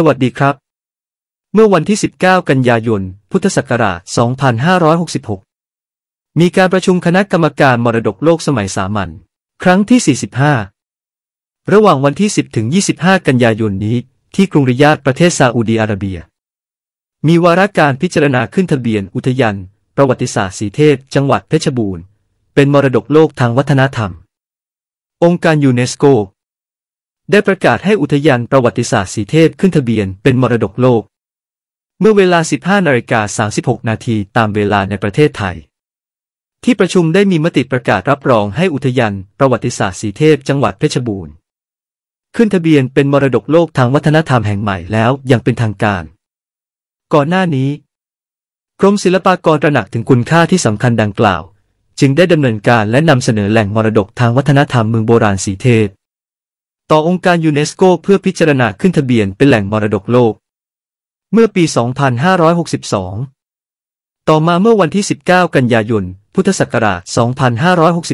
สวัสดีครับ เมื่อวันที่ 19 กันยายน พุทธศักราช 2566 มีการประชุมคณะกรรมการมรดกโลกสมัยสามัญครั้งที่ 45 ระหว่างวันที่ 10 ถึง 25 กันยายนนี้ ที่กรุงริยาดประเทศซาอุดีอาระเบีย มีวาระการพิจารณาขึ้นทะเบียนอุทยาน ประวัติศาสตร์สีเทพจังหวัดเพชรบูรณ์ เป็นมรดกโลกทางวัฒนธรรม องค์การยูเนสโกได้ประกาศให้อุทยานประวัติศาสตร์สีเทพขึ้นทะเบียนเป็นมรดกโลก เมื่อเวลา 15นาฬิกา36นาทีตามเวลาในประเทศไทย ที่ประชุมได้มีมติประกาศรับรองให้อุทยานประวัติศาสตร์สีเทพจังหวัดเพชรบูรณ์ ขึ้นทะเบียนเป็นมรดกโลกทางวัฒนธรรมแห่งใหม่แล้วอย่างเป็นทางการ ก่อนหน้านี้กรมศิลปากรตระหนักถึงคุณค่าที่สำคัญดังกล่าว จึงได้ดำเนินการและนำเสนอแหล่งมรดกทางวัฒนธรรมเมืองโบราณสีเทพต่อองค์การยูเนสโกเพื่อพิจารณาขึ้นทะเบียนเป็นแหล่งมรดกโลก เมื่อปี 2562 ต่อมาเมื่อวันที่ 19 กันยายน พุทธศักราช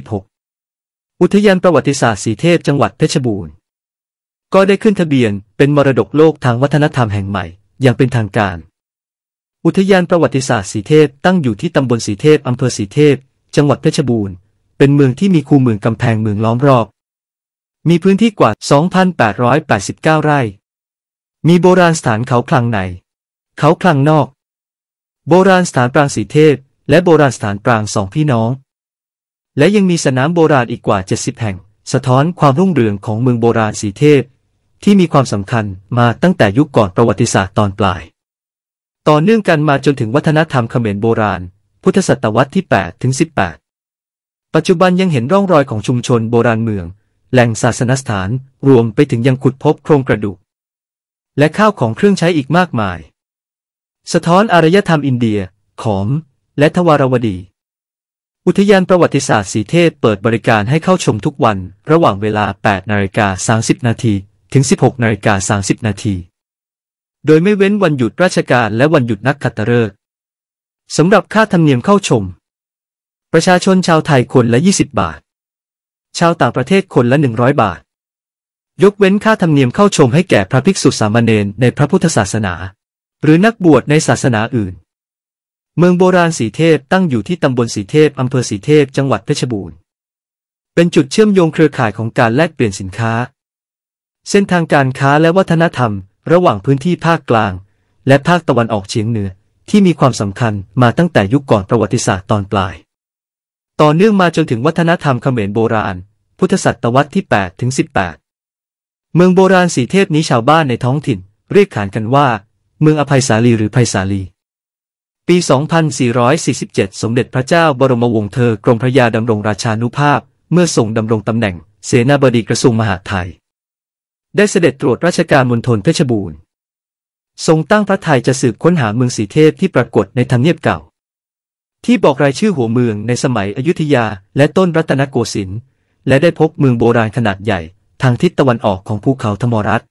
2566 อุทยานประวัติศาสตร์สีเทพจังหวัดเพชรบูรณ์ก็ได้ขึ้นทะเบียนเป็นมรดกโลกทางวัฒนธรรมแห่งใหม่อย่างเป็นทางการ อุทยานประวัติศาสตร์สีเทพตั้งอยู่ที่ตำบลสีเทพอำเภอสีเทพจังหวัดเพชรบูรณ์เป็นเมืองที่มีคูเมืองกำแพงเมืองล้อมรอบมีพื้นที่กว่า 2,889 ไร่ มีโบราณสถานเขาคลังในเขาคลังนอก โบราณสถานปรางสีเทพ และโบราณสถานปรางสองพี่น้อง และยังมีสนามโบราณอีกกว่า70แห่ง สะท้อนความรุ่งเรืองของเมืองโบราณสีเทพที่มีความสำคัญมาตั้งแต่ยุคก่อนประวัติศาสตร์ตอนปลาย ต่อเนื่องกันมาจนถึงวัฒนธรรมเขมรโบราณ พุทธศตวรรษที่8ถึง18 ปัจจุบันยังเห็นร่องรอยของชุมชนโบราณเมืองแหล่งศาสนสถาน รวมไปถึงยังขุดพบโครงกระดูก และข้าวของเครื่องใช้อีกมากมาย สะท้อนอารยธรรมอินเดีย ของและทวารวดี อุทยานประวัติศาสตร์สีเทพเปิดบริการให้เข้าชมทุกวันระหว่างเวลา 8 นาฬิกา 30 นาทีถึง 16 นาฬิกา 30 นาทีโดยไม่เว้นวันหยุดราชการและวันหยุดนักขัตฤกษ์สำหรับค่าธรรมเนียมเข้าชม ประชาชนชาวไทยคนละ 20 บาทชาวต่างประเทศคนละ 100 บาท ยกเว้นค่าธรรมเนียมเข้าชมให้แก่พระภิกษุสามเณรในพระพุทธศาสนา หรือนักบวชในศาสนาอื่น เมืองโบราณสีเทพตั้งอยู่ที่ตำบลสีเทพอำเภอสีเทพจังหวัดเพชรบูรณ์ เป็นจุดเชื่อมโยงเครือข่ายของการแลกเปลี่ยนสินค้า เส้นทางการค้าและวัฒนธรรมระหว่างพื้นที่ภาคกลาง และภาคตะวันออกเฉียงเหนือที่มีความสำคัญมาตั้งแต่ยุคก่อนประวัติศาสตร์ตอนปลายต่อเนื่องมาจนถึงวัฒนธรรมเขมรโบราณ พุทธศตวรรษที่ 8 ถึง 18 เมืองโบราณสีเทพนี้ชาวบ้านในท้องถิ่น เรียกขานกันว่า เมืองอภัยสาลีหรือภัยสาลี ปี 2447 สมเด็จพระเจ้าบรมวงศ์เธอกรมพระยาดำรงราชานุภาพเมื่อทรงดำรงตำแหน่ง เสนาบดีกระทรวงมหาดไทย ได้เสด็จตรวจราชการมณฑลเพชรบูรณ์ทรงตั้งพระไทยจะสืบค้นหาเมืองสีเทพที่ปรากฏในธรรมเนียบเก่าที่บอกรายชื่อหัวเมืองในสมัยอยุธยา และต้นรัตนโกสินทร์และได้พบเมืองโบราณขนาดใหญ่ ทางทิศตะวันออกของภูเขาธมรัต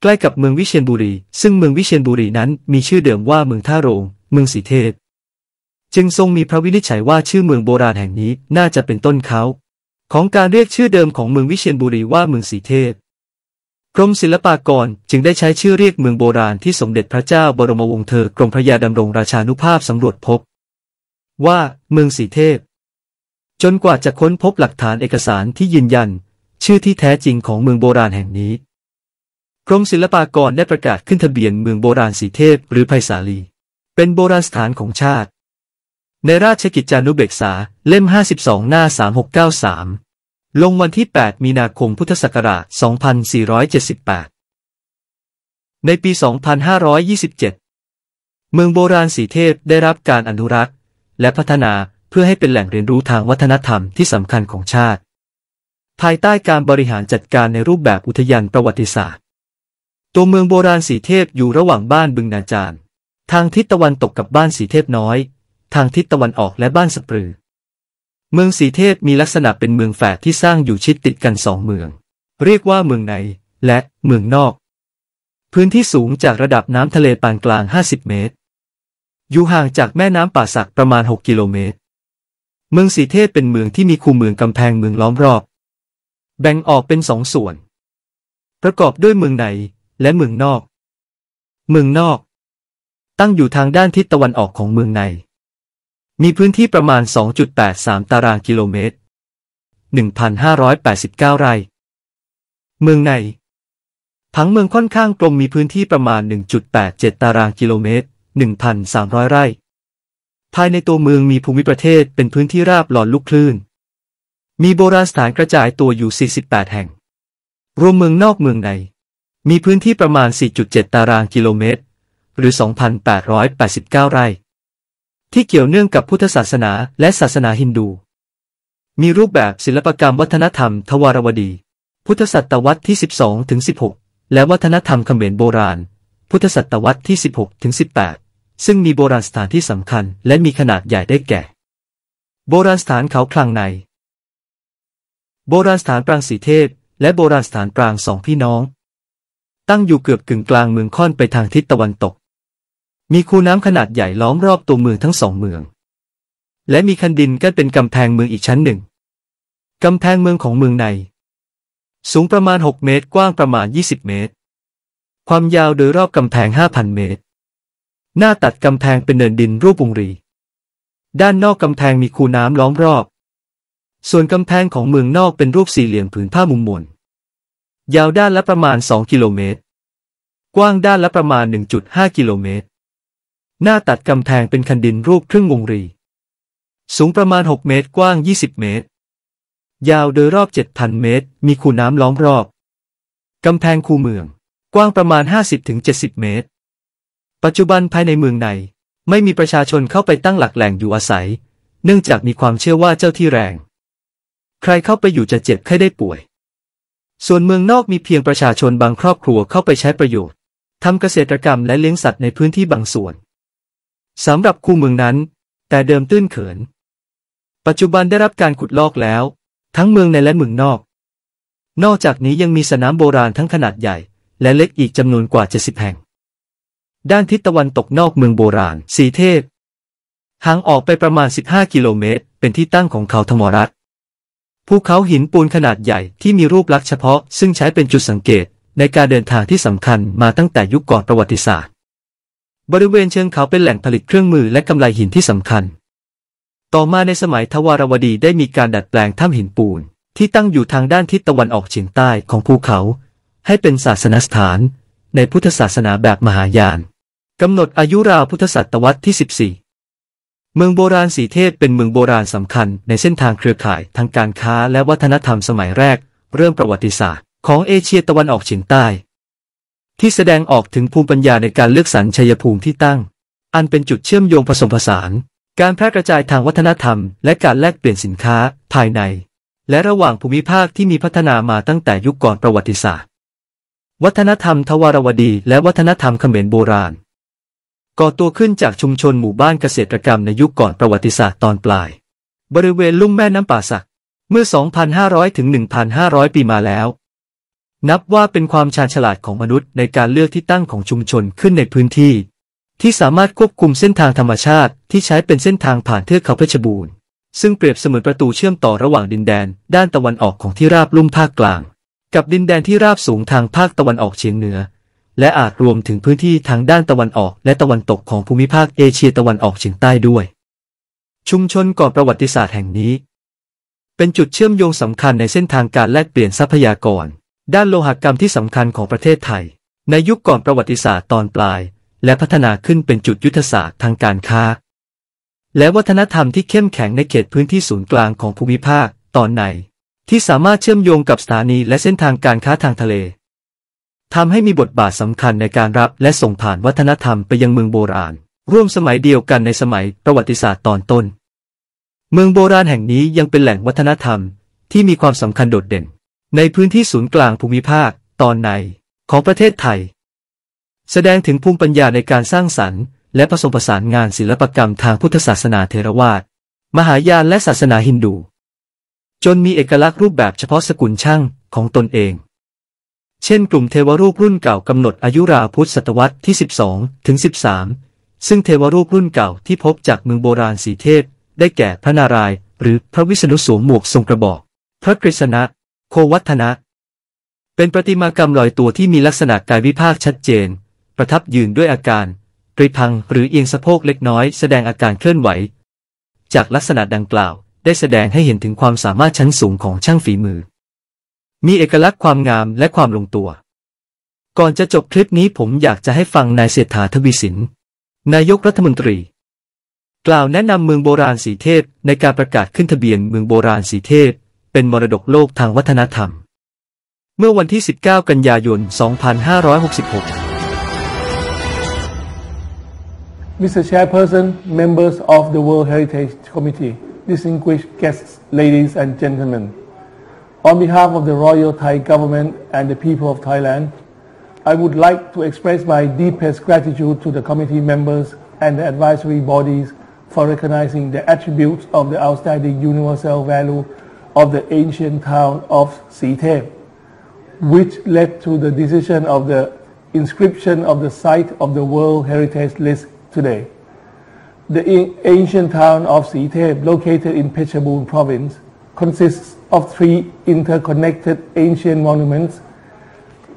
ใกล้กับเมืองวิเชียรบุรี ซึ่งเมืองวิเชียรบุรีนั้น มีชื่อเดิมว่าเมืองท่าโรงเมืองสีเทพ จึงทรงมีพระวินิจฉัยว่าชื่อเมืองโบราณแห่งนี้น่าจะเป็นต้นเขาของการเรียกชื่อเดิมของเมืองวิเชียรบุรีว่าเมืองสีเทพกรมศิลปากรจึงได้ใช้ชื่อเรียกเมืองโบราณที่สมเด็จพระเจ้าบรมวงศ์เธอกรมพระยาดำรงราชานุภาพสำรวจพบว่าเมืองสีเทพ จนกว่าจะค้นพบหลักฐานเอกสารที่ยืนยันชื่อที่แท้จริงของเมืองโบราณแห่งนี้กรมศิลปากรได้ประกาศขึ้นทะเบียนเมืองโบราณสีเทพหรือไพศาลี เป็นโบราณสถานของชาติ ในราชกิจจานุเบกษาเล่ม 52 หน้า 3693 ลงวันที่ 8 มีนาคมพุทธศักราช2478 ในปี 2527 เมืองโบราณสีเทพได้รับการอนุรักษ์และพัฒนาเพื่อให้เป็นแหล่งเรียนรู้ทางวัฒนธรรมที่สำคัญของชาติ ภายใต้การบริหารจัดการในรูปแบบอุทยานประวัติศาสตร์ ตัวเมืองโบราณสีเทพอยู่ระหว่างบ้านบึงนาจารย์ ทางทิศตะวันตกกับบ้านสีเทพน้อย ทางทิศตะวันออกและบ้านสปรือ เมืองสีเทพมีลักษณะเป็นเมืองแฝดที่สร้างอยู่ชิดติดกันสองเมือง เรียกว่าเมืองในและเมืองนอก พื้นที่สูงจากระดับน้ำทะเลปานกลาง50เมตรอยู่ห่างจากแม่น้ำป่าสักประมาณ 6 กิโลเมตร เมืองสีเทพเป็นเมืองที่มีคูเมืองกำแพงเมืองล้อมรอบ แบ่งออกเป็นสองส่วน ประกอบด้วยเมืองในและเมืองนอก เมืองนอก ตั้งอยู่ทางด้านทิศตะวันออกของเมืองใน มีพื้นที่ประมาณ 2.83 ตารางกิโลเมตร 1,589 ไร่ เมืองในผังเมืองค่อนข้างกลมมีพื้นที่ประมาณ 1.87 ตารางกิโลเมตร1,300 ไร่ ภายในตัวเมืองมีภูมิประเทศเป็นพื้นที่ราบหลอนลุกคลื่น มีโบราณสถานกระจายตัวอยู่ 48 แห่ง รวมเมืองนอกเมืองใน มีพื้นที่ประมาณ 4.7 ตารางกิโลเมตร หรือ 2,889 ไร่ ที่เกี่ยวเนื่องกับพุทธศาสนาและศาสนาฮินดู มีรูปแบบศิลปกรรมวัฒนธรรมทวารวดี พุทธศตวรรษที่ 12-16 และวัฒนธรรมเขมรโบราณ พุทธศตวรรษที่ 16-18ซึ่งมีโบราณสถานที่สำคัญและมีขนาดใหญ่ได้แก่ โบราณสถานเขาคลังใน โบราณสถานปรางสีเทพและโบราณสถานปรางสองพี่น้อง ตั้งอยู่เกือบกึ่งกลางเมืองค่อนไปทางทิศตะวันตก มีคูน้ำขนาดใหญ่ล้อมรอบตัวเมืองทั้งสองเมือง และมีคันดินกั้นเป็นกำแพงเมืองอีกชั้นหนึ่ง กำแพงเมืองของเมืองใน สูงประมาณ 6 เมตรกว้างประมาณ20เมตร ความยาวโดยรอบกำแพง5,000เมตรหน้าตัดกำแพงเป็นเนินดินรูปวงรี ด้านนอกกำแพงมีคูน้ำล้อมรอบ ส่วนกำแพงของเมืองนอกเป็นรูปสี่เหลี่ยมผืนผ้ามุมมนยาวด้านละประมาณ2กิโลเมตร กว้างด้านละประมาณ 1.5กิโลเมตรหน้าตัดกำแพงเป็นคันดินรูปครึ่งวงรี สูงประมาณ 6 เมตร กว้าง 20 เมตร ยาวโดยรอบ 7,000 เมตร มีคูน้ำล้อมรอบ กำแพงคูเมือง กว้างประมาณ50-70เมตรปัจจุบันภายในเมืองในไม่มีประชาชนเข้าไปตั้งหลักแหล่งอยู่อาศัย เนื่องจากมีความเชื่อว่าเจ้าที่แรง ใครเข้าไปอยู่จะเจ็บไข้ได้ป่วย ส่วนเมืองนอกมีเพียงประชาชนบางครอบครัวเข้าไปใช้ประโยชน์ทำเกษตรกรรมและเลี้ยงสัตว์ในพื้นที่บางส่วน สำหรับคูเมืองนั้น แต่เดิมตื้นเขิน ปัจจุบันได้รับการขุดลอกแล้ว ทั้งเมืองในและเมืองนอก นอกจากนี้ยังมีสนามโบราณทั้งขนาดใหญ่ และเล็กอีกจำนวนกว่า70แห่งด้านทิศตะวันตกนอกเมืองโบราณสีเทพห่างออกไปประมาณ 15 กิโลเมตร เป็นที่ตั้งของเขาธมรัตภูเขาหินปูนขนาดใหญ่ที่มีรูปลักษณ์เฉพาะซึ่งใช้เป็นจุดสังเกตในการเดินทางที่สำคัญมาตั้งแต่ยุคก่อนประวัติศาสตร์ บริเวณเชิงเขาเป็นแหล่งผลิตเครื่องมือและกำไรหินที่สำคัญ ต่อมาในสมัยทวารวดีได้มีการดัดแปลงถ้ำหินปูน ที่ตั้งอยู่ทางด้านทิศตะวันออกเฉียงใต้ของภูเขา ให้เป็นศาสนสถาน ในพุทธศาสนาแบบมหายานกำหนดอายุราวพุทธศตวรรษที่ 14 เมืองโบราณสีเทพเป็นเมืองโบราณสำคัญ ในเส้นทางเครือข่ายทางการค้าและวัฒนธรรมสมัยแรก เริ่มประวัติศาสตร์ของเอเชียตะวันออกเฉียงใต้ ที่แสดงออกถึงภูมิปัญญาในการเลือกสรรชัยภูมิที่ตั้ง อันเป็นจุดเชื่อมโยงผสมผสาน การแพร่กระจายทางวัฒนธรรม และการแลกเปลี่ยนสินค้า ภายใน และระหว่างภูมิภาคที่มีพัฒนามาตั้งแต่ยุคก่อนประวัติศาสตร์ วัฒนธรรม ทวารวดี และวัฒนธรรมเขมรโบราณก่อตัวขึ้นจากชุมชนหมู่บ้านเกษตรกรรมในยุคก่อนประวัติศาสตร์ตอนปลาย บริเวณลุ่มแม่น้ำป่าสักเมื่อ 2,500 ถึง 1,500 ปีมาแล้ว นับว่าเป็นความชาญฉลาดของมนุษย์ในการเลือกที่ตั้งของชุมชนขึ้นในพื้นที่ ที่สามารถควบคุมเส้นทางธรรมชาติ ที่ใช้เป็นเส้นทางผ่านเทือกเขาเพชรบูรณ์ซึ่งเปรียบเสมือนประตูเชื่อมต่อระหว่างดินแดน ด้านตะวันออกของที่ราบลุ่มภาคกลาง กับดินแดนที่ราบสูงทางภาคตะวันออกเฉียงเหนือและอาจรวมถึงพื้นที่ทางด้านตะวันออก และตะวันตกของภูมิภาคเอเชียตะวันออกเฉียงใต้ด้วย ชุมชนก่อนประวัติศาสตร์แห่งนี้ เป็นจุดเชื่อมโยงสำคัญในเส้นทางการแลกเปลี่ยนทรัพยากร ด้านโลหกรรมที่สำคัญของประเทศไทย ในยุคก่อนประวัติศาสตร์ตอนปลาย และพัฒนาขึ้นเป็นจุดยุทธศาสตร์ทางการค้า และวัฒนธรรมที่เข้มแข็งในเขตพื้นที่ศูนย์กลางของภูมิภาคตอนในที่สามารถเชื่อมโยงกับสถานีและเส้นทางการค้าทางทะเลทำให้มีบทบาทสำคัญในการรับและส่งผ่านวัฒนธรรมไปยังเมืองโบราณ ร่วมสมัยเดียวกันในสมัยประวัติศาสตร์ตอนต้น เมืองโบราณแห่งนี้ยังเป็นแหล่งวัฒนธรรม ที่มีความสำคัญโดดเด่น ในพื้นที่ศูนย์กลางภูมิภาคตอนใน ของประเทศไทย แสดงถึงภูมิปัญญาในการสร้างสรรค์ และผสมผสานงานศิลปกรรมทางพุทธศาสนาเทรวาสมหายานและศาสนาฮินดู จนมีเอกลักษณ์รูปแบบเฉพาะสกุลช่างของตนเองเช่นกลุ่มเทวรูปรุ่นเก่า กำหนดอายุราพุทธศตวรรษที่ 12 ถึง 13 ซึ่งเทวรูปรุ่นเก่าที่พบจากเมืองโบราณสีเทพ ได้แก่พระนารายณ์หรือพระวิษณุสวมหมวกทรงกระบอก พระกฤษณะ โควัฒนะ เป็นประติมากรรมลอยตัวที่มีลักษณะกายวิภาคชัดเจน ประทับยืนด้วยอาการกริพังหรือเอียงสะโพกเล็กน้อยแสดงอาการเคลื่อนไหวจากลักษณะดังกล่าวได้แสดงให้เห็นถึงความสามารถชั้นสูงของช่างฝีมือมีเอกลักษณ์ความงามและความลงตัว ก่อนจะจบคลิปนี้ผมอยากจะให้ฟังนายเศรษฐาทวีสิน นายกรัฐมนตรี กล่าวแนะนำเมืองโบราณสีเทพในการประกาศขึ้นทะเบียนเมืองโบราณสีเทพเป็นมรดกโลกทางวัฒนธรรม เมื่อวันที่ 19 กันยายน 2566 Mr. Chairperson, members of the World Heritage Committee, distinguished guests, ladies and gentlemen. On behalf of the Royal Thai Government and the people of Thailand, I would like to express my deepest gratitude to the committee members and the advisory bodies for recognizing the attributes of the outstanding universal value of the ancient town of Sitep, which led to the decision of the inscription of the site of the World Heritage List today. The ancient town of Sitep, located in Phetchabun province, consists of three interconnected ancient monuments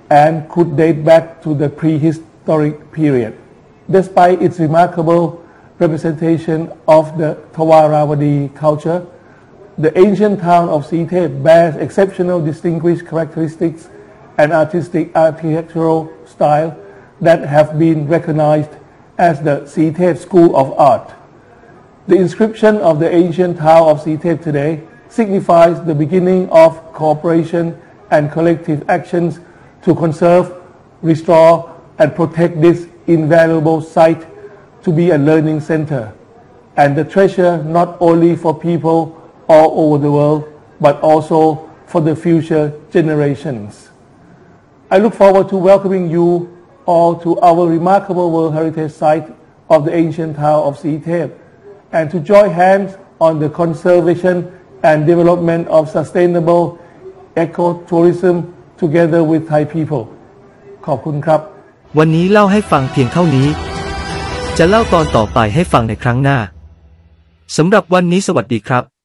and could date back to the prehistoric period. Despite its remarkable representation of the Tawarawadi culture, the ancient town of Sitte bears exceptional distinguished characteristics and artistic architectural style that have been recognized as the Sitte School of Art. The inscription of the ancient town of Sitte today signifies the beginning of cooperation and collective actions to conserve, restore, and protect this invaluable site to be a learning center and a treasure not only for people all over the world, but also for the future generations. I look forward to welcoming you all to our remarkable World Heritage Site of the ancient town of Si and to join hands on the conservation and development of sustainable ecotourism together with Thai people ขอบคุณครับ วันนี้เล่าให้ฟังเพียงเท่านี้ จะเล่าตอนต่อไปให้ฟังในครั้งหน้า สำหรับวันนี้สวัสดีครับ